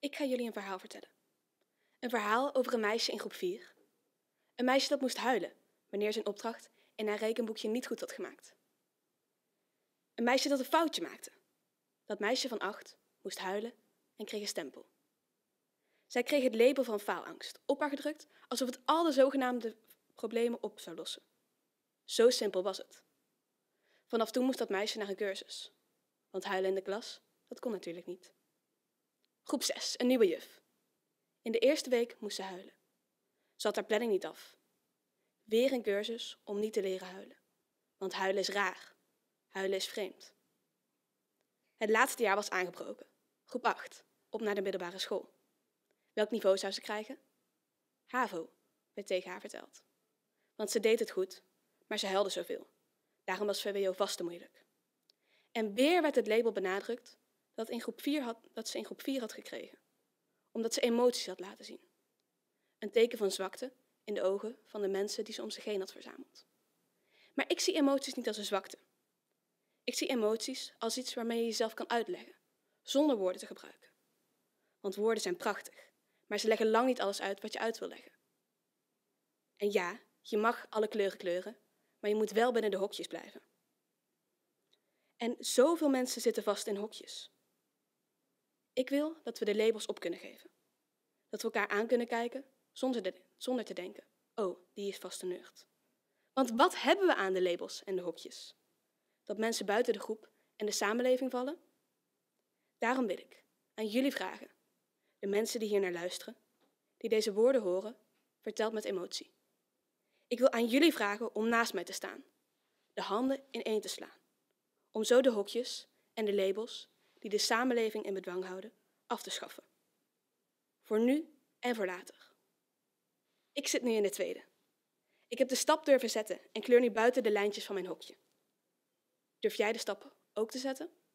Ik ga jullie een verhaal vertellen. Een verhaal over een meisje in groep 4. Een meisje dat moest huilen wanneer zijn opdracht in haar rekenboekje niet goed had gemaakt. Een meisje dat een foutje maakte. Dat meisje van 8 moest huilen en kreeg een stempel. Zij kreeg het label van faalangst op haar gedrukt alsof het al de zogenaamde problemen op zou lossen. Zo simpel was het. Vanaf toen moest dat meisje naar een cursus. Want huilen in de klas, dat kon natuurlijk niet. Groep 6, een nieuwe juf. In de eerste week moest ze huilen. Ze had haar planning niet af. Weer een cursus om niet te leren huilen. Want huilen is raar. Huilen is vreemd. Het laatste jaar was aangebroken. Groep 8, op naar de middelbare school. Welk niveau zou ze krijgen? HAVO, werd tegen haar verteld. Want ze deed het goed, maar ze huilde zoveel. Daarom was VWO vast te moeilijk. En weer werd het label benadrukt dat, in groep had, dat ze in groep 4 had gekregen, omdat ze emoties had laten zien. Een teken van zwakte in de ogen van de mensen die ze om zich heen had verzameld. Maar ik zie emoties niet als een zwakte. Ik zie emoties als iets waarmee je jezelf kan uitleggen, zonder woorden te gebruiken. Want woorden zijn prachtig, maar ze leggen lang niet alles uit wat je uit wil leggen. En ja, je mag alle kleuren kleuren, maar je moet wel binnen de hokjes blijven. En zoveel mensen zitten vast in hokjes. Ik wil dat we de labels op kunnen geven. Dat we elkaar aan kunnen kijken zonder, zonder te denken: oh, die is vast een nucht. Want wat hebben we aan de labels en de hokjes? Dat mensen buiten de groep en de samenleving vallen? Daarom wil ik aan jullie vragen, de mensen die hier naar luisteren, die deze woorden horen, verteld met emotie. Ik wil aan jullie vragen om naast mij te staan, de handen ineen te slaan, om zo de hokjes en de labels die de samenleving in bedwang houden, af te schaffen. Voor nu en voor later. Ik zit nu in de tweede. Ik heb de stap durven zetten en kleur nu buiten de lijntjes van mijn hokje. Durf jij de stap ook te zetten?